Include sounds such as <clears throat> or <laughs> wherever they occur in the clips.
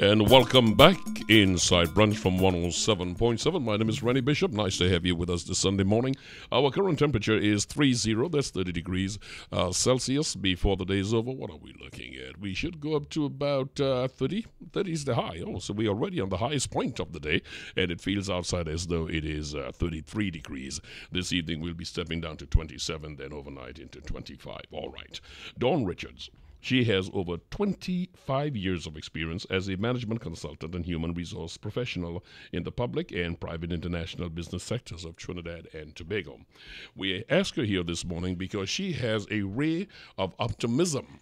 And welcome back inside Brunch from 107.7. My name is Rennie Bishop. Nice to have you with us this Sunday morning. Our current temperature is 30, that's 30 degrees uh, Celsius. Before the day is over, what are we looking at? We should go up to about uh, 30. 30 is the high. Oh, so we're already on the highest point of the day, and it feels outside as though it is uh, 33 degrees. This evening, we'll be stepping down to 27, then overnight into 25. All right. Dawn Richards. She has over 25 years of experience as a management consultant and human resource professional in the public and private international business sectors of Trinidad and Tobago. We ask her here this morning because she has a ray of optimism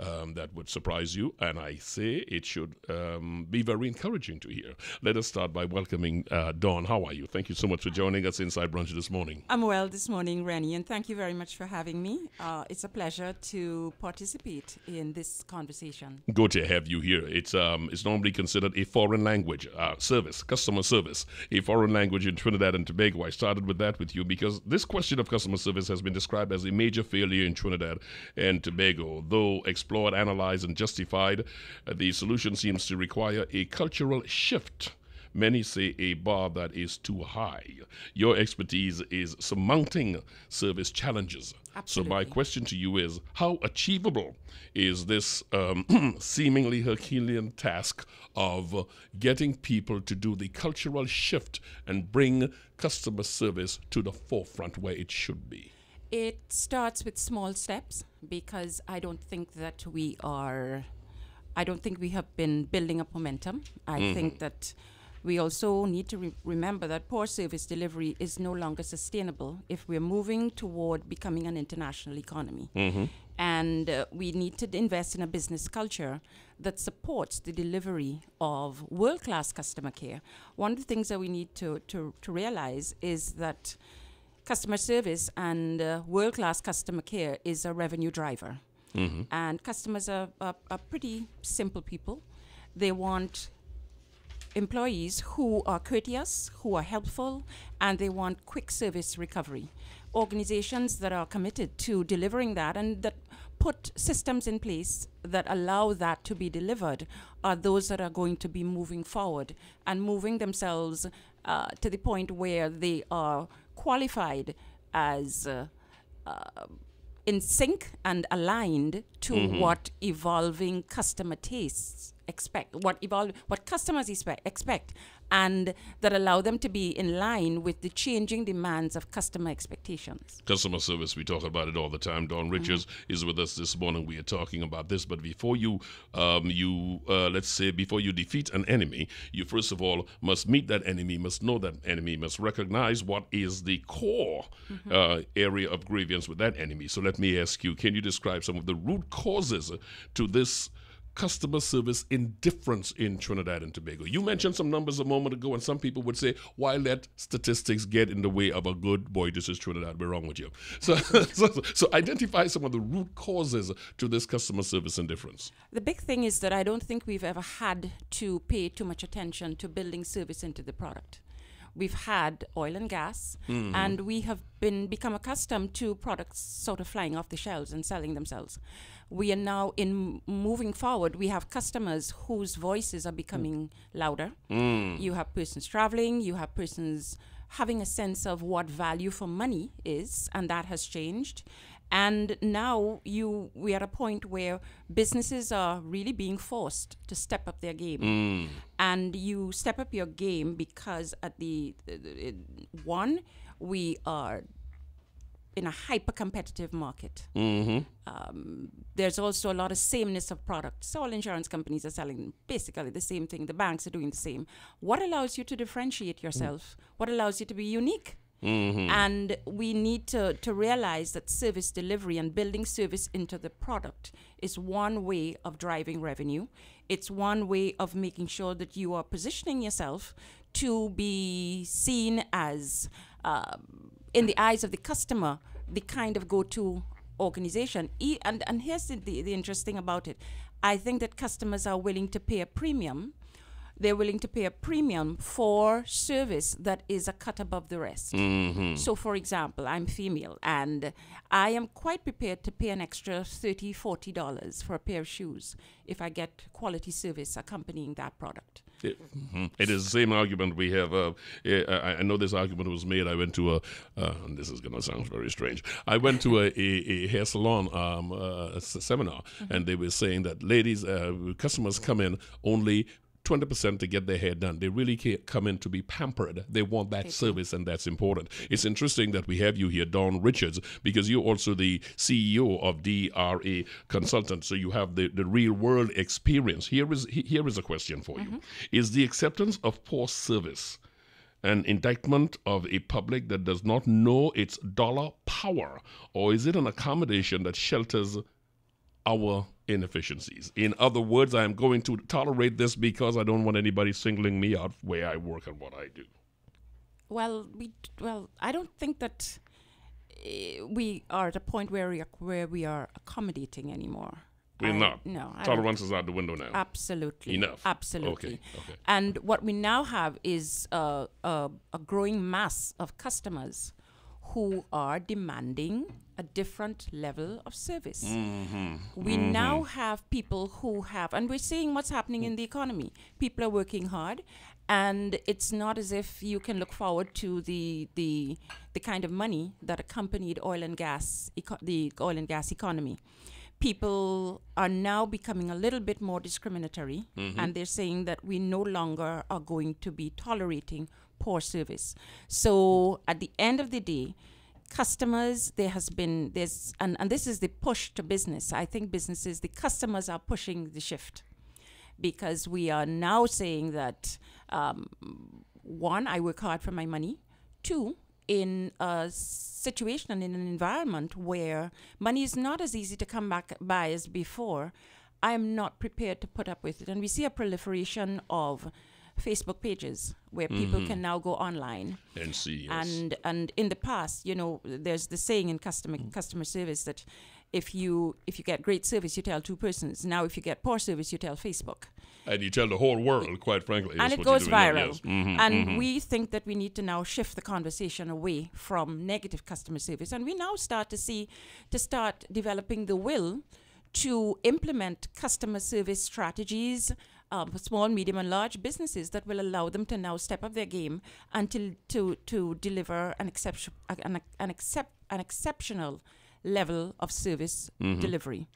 um, that would surprise you, and I say it should um, be very encouraging to hear. Let us start by welcoming uh, Dawn. How are you? Thank you so much for joining us inside brunch this morning. I'm well this morning, Rennie, and thank you very much for having me. Uh, it's a pleasure to participate in this conversation. Good to have you here. It's um, it's normally considered a foreign language uh, service, customer service, a foreign language in Trinidad and Tobago. I started with that with you because this question of customer service has been described as a major failure in Trinidad and Tobago, though explored, analyzed, and justified, uh, the solution seems to require a cultural shift. Many say a bar that is too high. Your expertise is surmounting service challenges. Absolutely. So, my question to you is how achievable is this um, <clears throat> seemingly Herculean task of getting people to do the cultural shift and bring customer service to the forefront where it should be? It starts with small steps because I don't think that we are, I don't think we have been building up momentum. I mm. think that we also need to re remember that poor service delivery is no longer sustainable if we're moving toward becoming an international economy. Mm -hmm. And uh, we need to invest in a business culture that supports the delivery of world class customer care. One of the things that we need to, to, to realize is that customer service and uh, world class customer care is a revenue driver. Mm -hmm. And customers are, are, are pretty simple people. They want employees who are courteous, who are helpful, and they want quick service recovery. Organizations that are committed to delivering that and that put systems in place that allow that to be delivered are those that are going to be moving forward and moving themselves uh, to the point where they are qualified as uh, uh, in sync and aligned to mm-hmm. what evolving customer tastes expect, what evolve, what customers expect, expect and that allow them to be in line with the changing demands of customer expectations. Customer service, we talk about it all the time. Don Richards mm -hmm. is with us this morning. We are talking about this, but before you, um, you uh, let's say, before you defeat an enemy, you first of all must meet that enemy, must know that enemy, must recognize what is the core mm -hmm. uh, area of grievance with that enemy. So let me ask you, can you describe some of the root causes to this? customer service indifference in Trinidad and Tobago. You mentioned some numbers a moment ago, and some people would say, why let statistics get in the way of a good boy? This is Trinidad, we're wrong with you. <laughs> So, so, so identify some of the root causes to this customer service indifference. The big thing is that I don't think we've ever had to pay too much attention to building service into the product we've had oil and gas, mm. and we have been become accustomed to products sort of flying off the shelves and selling themselves. We are now in moving forward. We have customers whose voices are becoming louder. Mm. You have persons traveling. You have persons having a sense of what value for money is, and that has changed. And now you we are at a point where businesses are really being forced to step up their game. Mm. And you step up your game because at the, the, the one we are in a hyper competitive market. Mm-hmm. Um, there's also a lot of sameness of products. So all insurance companies are selling basically the same thing. The banks are doing the same. What allows you to differentiate yourself? Mm. What allows you to be unique? Mm-hmm. And we need to, to realize that service delivery and building service into the product is one way of driving revenue. It's one way of making sure that you are positioning yourself to be seen as, uh, in the eyes of the customer, the kind of go to organization. E- and, and here's the, the, the interesting about it I think that customers are willing to pay a premium they're willing to pay a premium for service that is a cut above the rest. Mm-hmm. So, for example, I'm female and I am quite prepared to pay an extra $30, $40 for a pair of shoes if I get quality service accompanying that product. It, mm-hmm. it is the same argument we have. Uh, I, I, know this argument was made. I went to a, uh, this is going to sound very strange. I went to a, a, a hair salon um, uh, seminar, mm-hmm. and they were saying that ladies, uh, customers come in only 20% to get their hair done. They really come in to be pampered. They want that service, and that's important. It's interesting that we have you here, Don Richards, because you're also the CEO of DRA Consultant. So you have the, the real world experience. Here is, here is a question for you mm -hmm. Is the acceptance of poor service? an indictment of a public that does not know its dollar power, or is it an accommodation that shelters our inefficiencies. In other words, I am going to tolerate this because I don't want anybody singling me out where I work and what I do. Well, we well, I don't think that eh, we are at a point where we are, where we are accommodating anymore. We're I, not. No, tolerance is out the window now. Absolutely. Enough. Absolutely. Okay. okay. And what we now have is uh, a, a growing mass of customers who are demanding a different level of service. Mm-hmm. We mm-hmm. now have people who have, and we're seeing what's happening in the economy. People are working hard, and it's not as if you can look forward to the the the kind of money that accompanied oil and gas eco- the oil and gas economy. People are now becoming a little bit more discriminatory, mm-hmm. and they're saying that we no longer are going to be tolerating poor service. So at the end of the day, customers there has been there's and, and this is the push to business i think businesses the customers are pushing the shift because we are now saying that um, one i work hard for my money two in a situation and in an environment where money is not as easy to come back by as before i'm not prepared to put up with it and we see a proliferation of Facebook pages where people mm-hmm. can now go online and see. Yes. And and in the past, you know, there's the saying in customer mm. customer service that if you if you get great service, you tell two persons. Now, if you get poor service, you tell Facebook. And you tell the whole world, quite frankly. And it goes viral. Yes. Mm-hmm, and mm-hmm. we think that we need to now shift the conversation away from negative customer service, and we now start to see to start developing the will to implement customer service strategies um, small, medium, and large businesses that will allow them to now step up their game and to to, to deliver an exception an, an, accept, an exceptional level of service mm -hmm. delivery.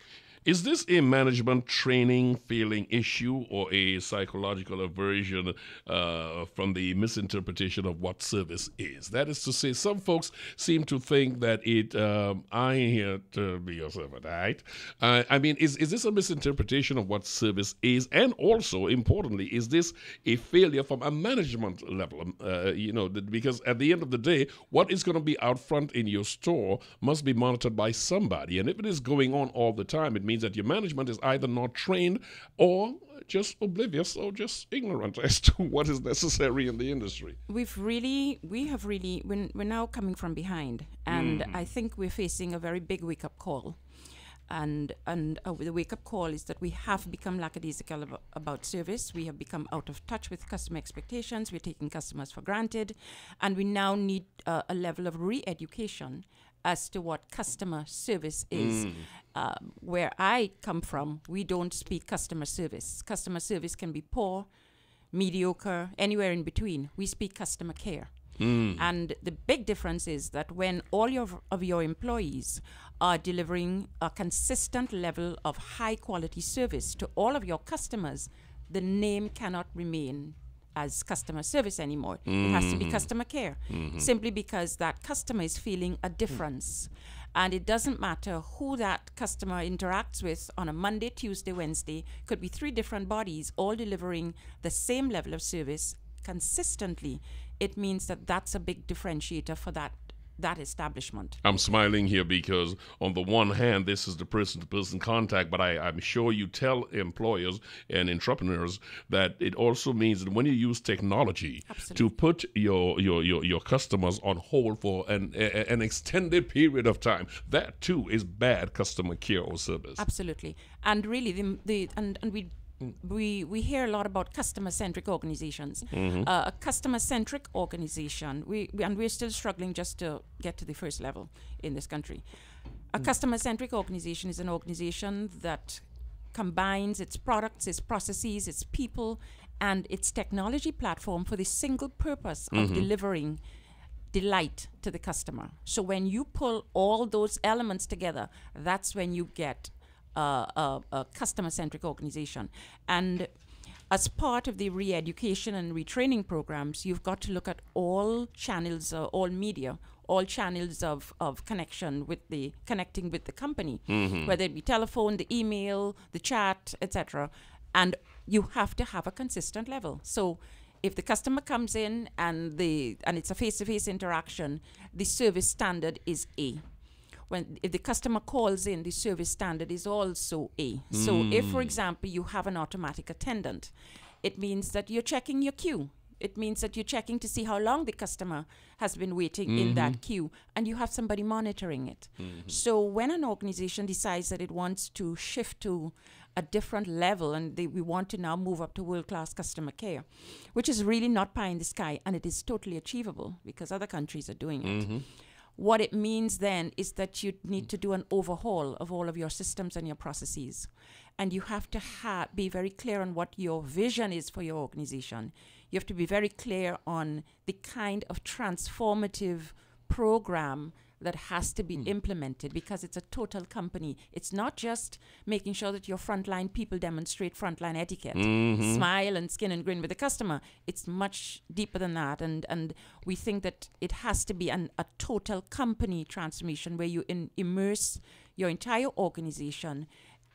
Is this a management training failing issue or a psychological aversion uh, from the misinterpretation of what service is? That is to say, some folks seem to think that it, um, I ain't here to be your servant, right? Uh, I mean, is, is this a misinterpretation of what service is? And also, importantly, is this a failure from a management level? Um, uh, you know, because at the end of the day, what is going to be out front in your store must be monitored by somebody. And if it is going on all the time, it means means that your management is either not trained or just oblivious or just ignorant <laughs> as to what is necessary in the industry. We've really, we have really, we're, we're now coming from behind, and mm. I think we're facing a very big wake up call. And and uh, the wake up call is that we have become lackadaisical about service. We have become out of touch with customer expectations. We're taking customers for granted, and we now need uh, a level of re education as to what customer service is. Mm. Um, where I come from, we don't speak customer service. Customer service can be poor, mediocre, anywhere in between. We speak customer care. Mm. And the big difference is that when all your, of your employees are delivering a consistent level of high quality service to all of your customers, the name cannot remain as customer service anymore. Mm. It has to be mm-hmm. customer care, mm-hmm. simply because that customer is feeling a difference. Mm. And it doesn't matter who that customer interacts with on a Monday, Tuesday, Wednesday, could be three different bodies all delivering the same level of service consistently. It means that that's a big differentiator for that that establishment. I'm smiling here because, on the one hand, this is the person to person contact, but I, am sure you tell employers and entrepreneurs that it also means that when you use technology Absolutely. to put your, your, your, your, customers on hold for an, a, an extended period of time, that too is bad customer care or service. Absolutely. And really, the, the and, and we we we hear a lot about customer centric organizations. Mm-hmm. Uh, a customer centric organization. We, we, and we're still struggling just to get to the first level in this country. A mm. customer centric organization is an organization that combines its products, its processes, its people, and its technology platform for the single purpose mm-hmm. of delivering delight to the customer. So when you pull all those elements together, that's when you get a, a customer centric organization. And as part of the re education and retraining programs, you've got to look at all channels, uh, all media, all channels of, of connection with the connecting with the company, mm-hmm. whether it be telephone, the email, the chat, etc. And you have to have a consistent level. So if the customer comes in and the and it's a face-to-face interaction, the service standard is A when if the customer calls in, the service standard is also A. Mm. So hmm. if, for example, you have an automatic attendant, it means that you're checking your queue. It means that you're checking to see how long the customer has been waiting mm -hmm. in that mm-hmm. queue, and you have somebody monitoring it. Mm -hmm. So when an organization decides that it wants to shift to a different level and they, we want to now move up to world class customer care, which is really not pie in the sky and it is totally achievable because other countries are doing it. Mm -hmm what it means then is that you need mm. to do an overhaul of all of your systems and your processes. And you have to ha- be very clear on what your vision is for your organization. You have to be very clear on the kind of transformative program that has to be mm. implemented because it's a total company. It's not just making sure that your frontline people demonstrate frontline etiquette, mm-hmm. smile and skin and grin with the customer. It's much deeper than that. And, and we think that it has to be an, a total company transformation where you in, immerse your entire organization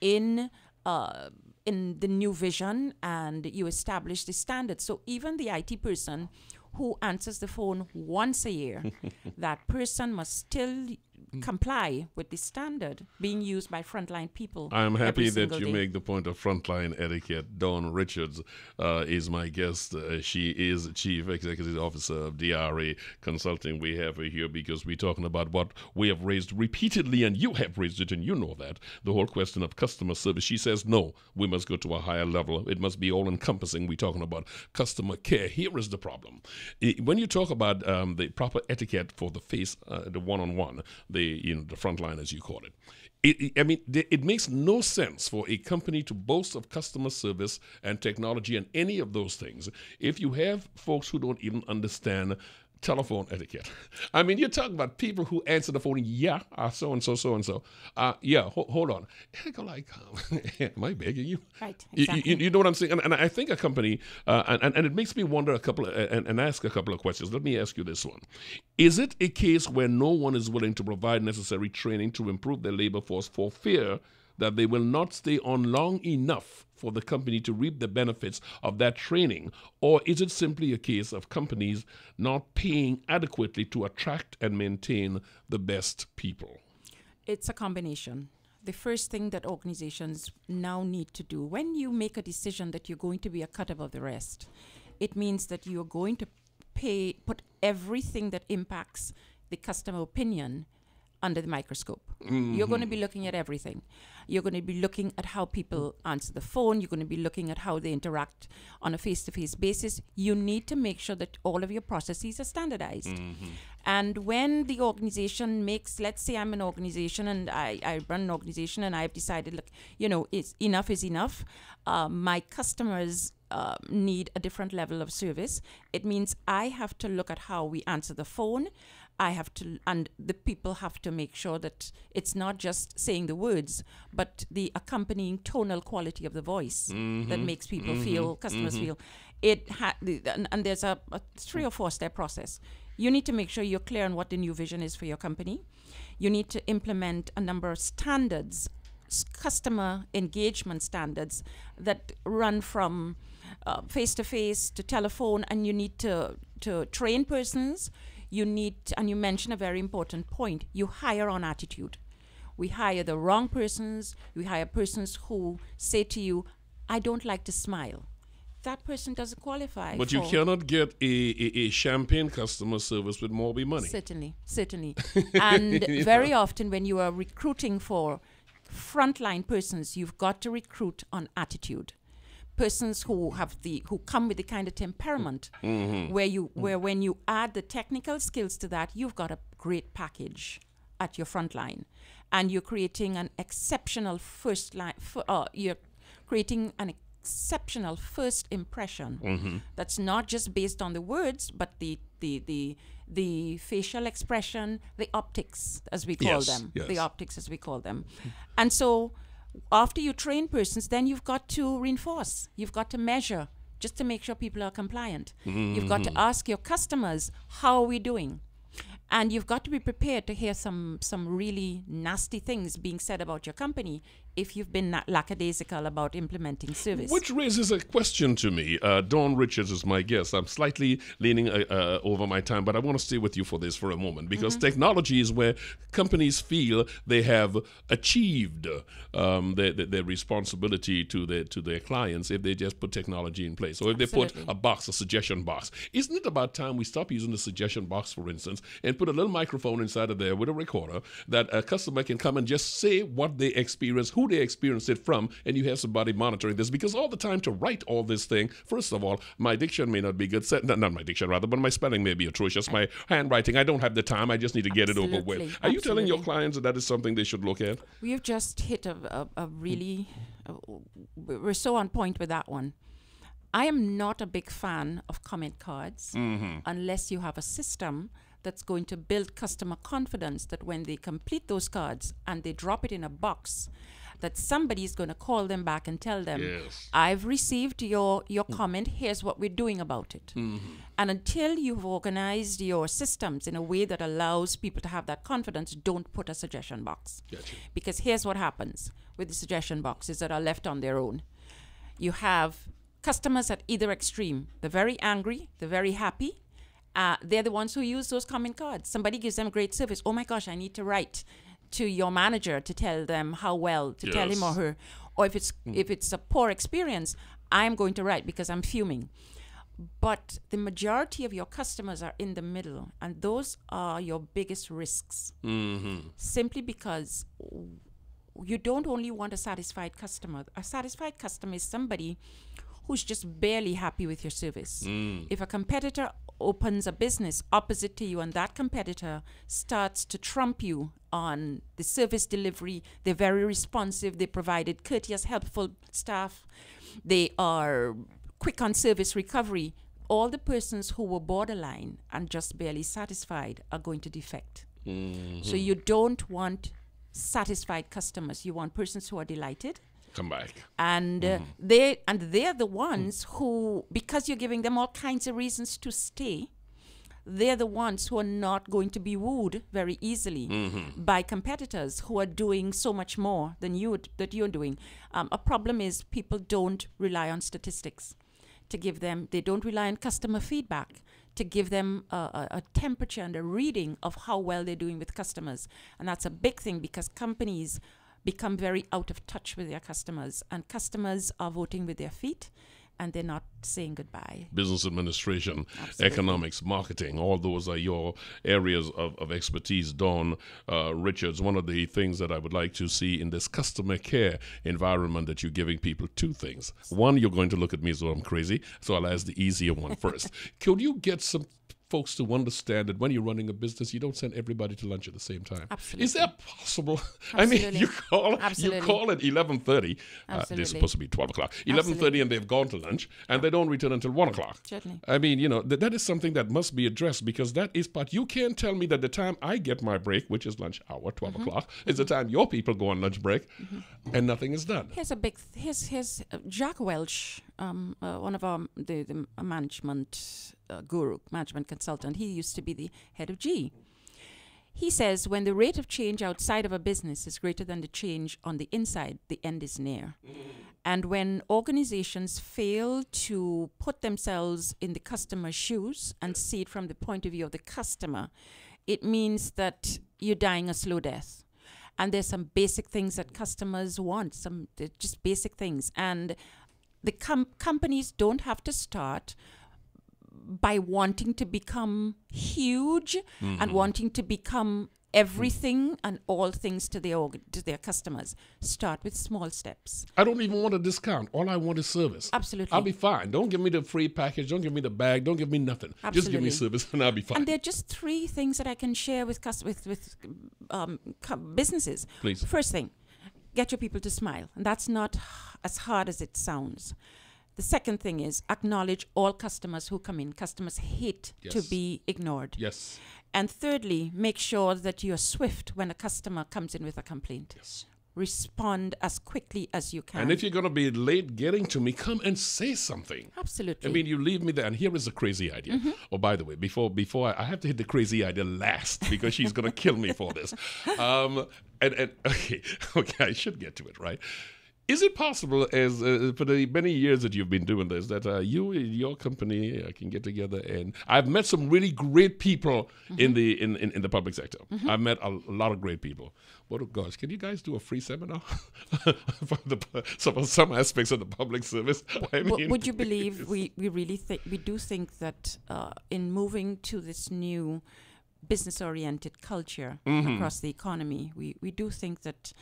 in. Uh, in the new vision, and you establish the standards. So even the IT person who answers the phone once a year, <laughs> that person must still Mm. comply with the standard being used by frontline people. I'm happy that you day. make the point of frontline etiquette. Dawn Richards uh, is my guest. Uh, she is Chief Executive Officer of DRA Consulting. We have her here because we're talking about what we have raised repeatedly, and you have raised it, and you know that the whole question of customer service. She says, no, we must go to a higher level. It must be all encompassing. We're talking about customer care. Here is the problem. When you talk about um, the proper etiquette for the face, uh, the one on one, the you know the front line as you call it. It, I mean, it makes no sense for a company to boast of customer service and technology and any of those things if you have folks who don't even understand telephone etiquette. <laughs> I mean, you're talking about people who answer the phone, yeah, uh, so and so, so and so. Uh, yeah, ho hold on. I go like, um, <laughs> am I begging you? Right. Exactly. You, you, you, know what I'm saying? And, and I think a company, uh, and, and it makes me wonder a couple, of, and, and ask a couple of questions. Let me ask you this one. Is it a case where no one is willing to provide necessary training to improve their labor force for fear that they will not stay on long enough for the company to reap the benefits of that training? Or is it simply a case of companies not paying adequately to attract and maintain the best people? It's a combination. The first thing that organizations now need to do when you make a decision that you're going to be a cut above the rest, it means that you're going to pay, put everything that impacts the customer opinion under the microscope. Mm-hmm. You're going to be looking at everything. You're going to be looking at how people answer the phone. You're going to be looking at how they interact on a face to face basis. You need to make sure that all of your processes are standardized. Mm-hmm. And when the organization makes, let's say I'm an organization and I, I run an organization and I've decided, look, you know, it's enough is enough. Uh, my customers um, need a different level of service. It means I have to look at how we answer the phone. I have to, and the people have to make sure that it's not just saying the words, but the accompanying tonal quality of the voice mm-hmm. that makes people mm-hmm. feel, customers mm-hmm. feel. It ha- and, and there's a, a three or four step process. You need to make sure you're clear on what the new vision is for your company. You need to implement a number of standards, s- customer engagement standards that run from face to face to telephone, and you need to to train persons. You need, and you mentioned a very important point. You hire on attitude. We hire the wrong persons. We hire persons who say to you, "I don't like to smile." That person doesn't qualify. But you cannot get a, a, a, champagne customer service with Morby money. Certainly, certainly. <laughs> and very know. often, when you are recruiting for frontline persons, you've got to recruit on attitude persons who have the who come with the kind of temperament mm-hmm. where you mm. where when you add the technical skills to that, you've got a great package at your front line, and you're creating an exceptional first line. uh, you're creating an exceptional first impression mm-hmm. that's not just based on the words, but the the the the facial expression, the optics, as we call yes, them, yes. the optics, as we call them, mm-hmm. and so after you train persons, then you've got to reinforce, you've got to measure just to make sure people are compliant. Mm -hmm. You've got to mm-hmm. ask your customers, how are we doing? and you've got to be prepared to hear some some really nasty things being said about your company if you've been lackadaisical about implementing service. Which raises a question to me. Uh, Dawn Richards is my guest. I'm slightly leaning uh, uh, over my time, but I want to stay with you for this for a moment because mm -hmm. technology is where companies feel they have achieved um, their, their, their, responsibility to their, to their clients if they just put technology in place. or if Absolutely. they put a box, a suggestion box. Isn't it about time we stop using the suggestion box, for instance, and put a little microphone inside of there with a recorder that a customer can come and just say what they experienced, who they experienced it from, and you have somebody monitoring this because all the time to write all this thing, first of all, my diction may not be good. not, not my diction, rather, but my spelling may be atrocious. My handwriting, I don't have the time. I just need to get Absolutely. it over with. Are Absolutely. you telling your clients that that is something they should look at? We've just hit a, a, a really, a, we're so on point with that one. I am not a big fan of comment cards mm-hmm. unless you have a system that's going to build customer confidence that when they complete those cards and they drop it in a box, that somebody is going to call them back and tell them, yes. I've received your, your hmm. comment, here's what we're doing about it. Mm-hmm. And until you've organized your systems in a way that allows people to have that confidence, don't put a suggestion box. Gotcha. Because here's what happens with the suggestion boxes that are left on their own you have customers at either extreme the very angry, the very happy, uh, they're the ones who use those comment cards. Somebody gives them great service. Oh my gosh, I need to write to your manager to tell them how well to yes. tell him or her, or if it's mm. if it's a poor experience, I'm going to write because I'm fuming. But the majority of your customers are in the middle, and those are your biggest risks. Mm-hmm. Simply because you don't only want a satisfied customer. A satisfied customer is somebody who's just barely happy with your service. Mm. If a competitor opens a business opposite to you and that competitor starts to trump you on the service delivery, they're very responsive, they provided courteous, helpful staff, they are quick on service recovery. All the persons who were borderline and just barely satisfied are going to defect. Mm-hmm. So you don't want satisfied customers. You want persons who are delighted, come back and mm -hmm. they and they're the ones mm who because you're giving them all kinds of reasons to stay they're the ones who are not going to be wooed very easily mm -hmm. by competitors who are doing so much more than you that you're doing um, a problem is people don't rely on statistics to give them they don't rely on customer feedback to give them a, a, a, temperature and a reading of how well they're doing with customers. And that's a big thing because companies become very out of touch with their customers, and customers are voting with their feet and they're not saying goodbye. Business administration, Absolutely. economics, marketing, all those are your areas of, of expertise, Don uh, Richards. One of the things that I would like to see in this customer care environment that you're giving people two things. One, you're going to look at me as though I'm crazy, so I'll ask the easier one first. <laughs> Could you get some folks to understand that when you're running a business, you don't send everybody to lunch at the same time. Absolutely. Is that possible? Absolutely. <laughs> I mean, you call Absolutely. you call it 11:30. Uh, they're supposed to be 12 o'clock. 11:30, and they've gone to lunch, and they don't return until one o'clock. Certainly. I mean, you know, th- that is something that must be addressed because that is part. You can't tell me that the time I get my break, which is lunch hour, 12 mm-hmm. o'clock, is mm-hmm. the time your people go on lunch break, mm-hmm. and nothing is done. Here's a big. Th- here's here's uh, Jack Welch, um, uh, one of our the, the management uh, guru, management consultant. He used to be the head of G. He says when the rate of change outside of a business is greater than the change on the inside, the end is near. and when organizations fail to put themselves in the customer's shoes and see it from the point of view of the customer, it means that you're dying a slow death. And there's some basic things that customers want, some just basic things. And the com companies don't have to start by wanting to become huge mm-hmm. and wanting to become everything and all things to their org- to their customers. Start with small steps. I don't even want a discount. All I want is service. Absolutely. I'll be fine. Don't give me the free package. Don't give me the bag. Don't give me nothing. Absolutely. Just give me service, <laughs> and I'll be fine. And there are just three things that I can share with cus- with with um, businesses. Please. First thing, get your people to smile, and that's not h- as hard as it sounds. The second thing is acknowledge all customers who come in. Customers hate yes. to be ignored. Yes. And thirdly, make sure that you're swift when a customer comes in with a complaint. Yes. Respond as quickly as you can. And if you're going to be late getting to me, come and say something. Absolutely. I mean, you leave me there. And here is a crazy idea. Mm -hmm. Oh, by the way, before before I, I have to hit the crazy idea last because she's going to kill me for this. <laughs> Um, and and okay, <laughs> okay, I should get to it right. Is it possible, as uh, for the many years that you've been doing this, that uh, you and your company uh, can get together? And I've met some really great people mm-hmm. in the in, in, in, the public sector. Mm-hmm. I've met a, a, lot of great people. What a gosh, can you guys do a free seminar <laughs> for the some some aspects of the public service? I mean, would you believe <laughs> we we really think we do think that uh, in moving to this new business oriented culture mm-hmm. across the economy, we we do think that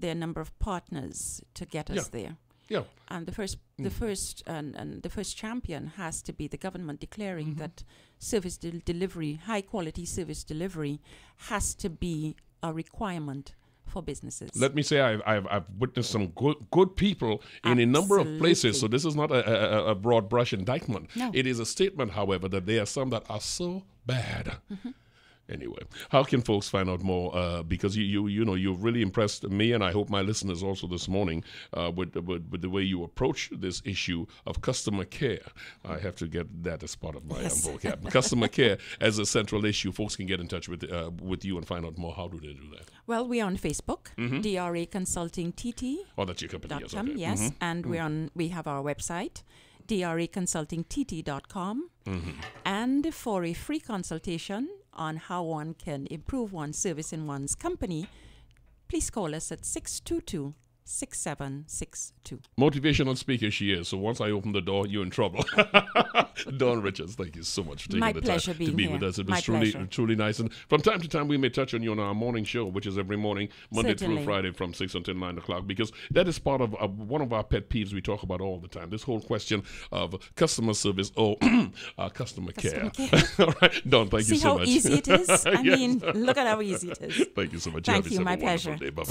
their number of partners to get us yeah. there. Yeah. And the first, the mm. first, and, and, the first champion has to be the government declaring mm-hmm. that service de- delivery, high quality service delivery, has to be a requirement for businesses. Let me say I've, I've, I've witnessed some good, good people Absolutely. in a number of places. So this is not a, a, a broad brush indictment. No. It is a statement, however, that there are some that are so bad. Mm-hmm Anyway, how can folks find out more? Uh, because you, you you know you've really impressed me, and I hope my listeners also this morning uh, with, with, with the way you approach this issue of customer care. I have to get that as part of my um, yes. um, <laughs> vocab. customer care as a central issue. Folks can get in touch with uh, with you and find out more. How do they do that? Well, we're on Facebook, mm-hmm. DRA Consulting TT. Oh, that's your company. Yes, okay. yes. Mm-hmm. and mm-hmm. we're on. We have our website draconsultingtt.com. Mm-hmm. And for a free consultation, on how one can improve one's service in one's company, please call us at 622 6762. Motivational speaker she is. So once I open the door, you're in trouble. <laughs> Don Richards, thank you so much for taking My the time to be with us. It was My truly truly nice. And from time to time, we may touch on you on our morning show, which is every morning, Monday Certainly. through Friday from 6 until 9 o'clock, because that is part of uh, one of our pet peeves we talk about all the time. This whole question of customer service or <clears throat> uh, customer, customer, care. care. <laughs> all right. Don, thank See you so much. See how easy it is? <laughs> I yes. mean, look at how easy it is. Thank you so much. Thank you. you. My pleasure. Bye-bye.